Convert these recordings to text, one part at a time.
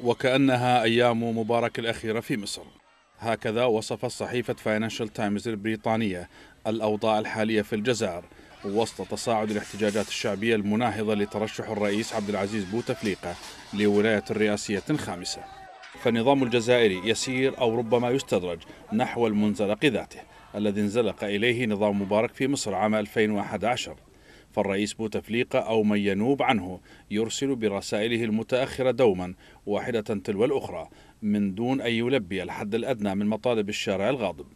وكأنها أيام مبارك الأخيرة في مصر هكذا وصفت صحيفة فاينانشال تايمز البريطانية الأوضاع الحالية في الجزائر وسط تصاعد الاحتجاجات الشعبية المناهضة لترشح الرئيس عبد العزيز بوتفليقة لولاية الرئاسية الخامسة فالنظام الجزائري يسير أو ربما يستدرج نحو المنزلق ذاته الذي انزلق إليه نظام مبارك في مصر عام 2011 فالرئيس بوتفليقة أو من ينوب عنه يرسل برسائله المتأخرة دوما واحدة تلو الأخرى من دون أن يلبي الحد الأدنى من مطالب الشارع الغاضب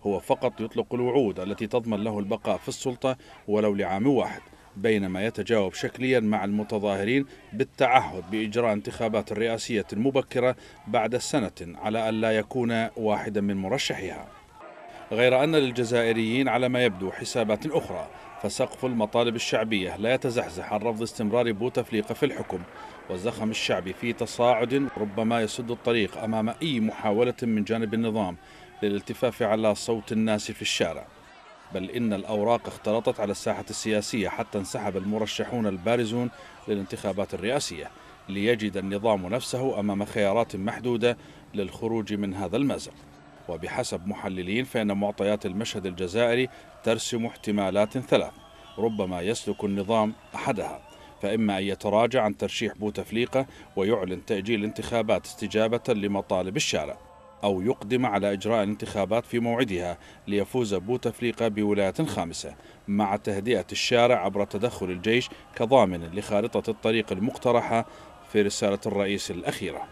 هو فقط يطلق الوعود التي تضمن له البقاء في السلطة ولو لعام واحد بينما يتجاوب شكليا مع المتظاهرين بالتعهد بإجراء انتخابات الرئاسية المبكرة بعد سنة على أن لا يكون واحدا من مرشحها غير أن للجزائريين على ما يبدو حسابات أخرى فسقف المطالب الشعبية لا يتزحزح عن رفض استمرار بوتفليقة في الحكم والزخم الشعبي في تصاعد ربما يسد الطريق أمام أي محاولة من جانب النظام للالتفاف على صوت الناس في الشارع بل إن الأوراق اختلطت على الساحة السياسية حتى انسحب المرشحون البارزون للانتخابات الرئاسية ليجد النظام نفسه أمام خيارات محدودة للخروج من هذا المأزق وبحسب محللين فإن معطيات المشهد الجزائري ترسم احتمالات ثلاث ربما يسلك النظام أحدها فإما أن يتراجع عن ترشيح بوتفليقة ويعلن تأجيل الانتخابات استجابة لمطالب الشارع أو يقدم على إجراء الانتخابات في موعدها ليفوز بوتفليقة بولاية خامسة مع تهدئة الشارع عبر تدخل الجيش كضامن لخارطة الطريق المقترحة في رسالة الرئيس الأخيرة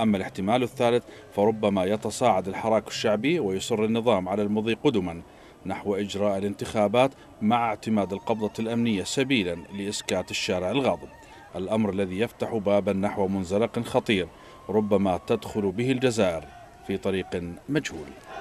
أما الاحتمال الثالث فربما يتصاعد الحراك الشعبي ويصر النظام على المضي قدما نحو إجراء الانتخابات مع اعتماد القبضة الأمنية سبيلا لإسكات الشارع الغاضب الأمر الذي يفتح بابا نحو منزلق خطير ربما تدخل به الجزائر في طريق مجهول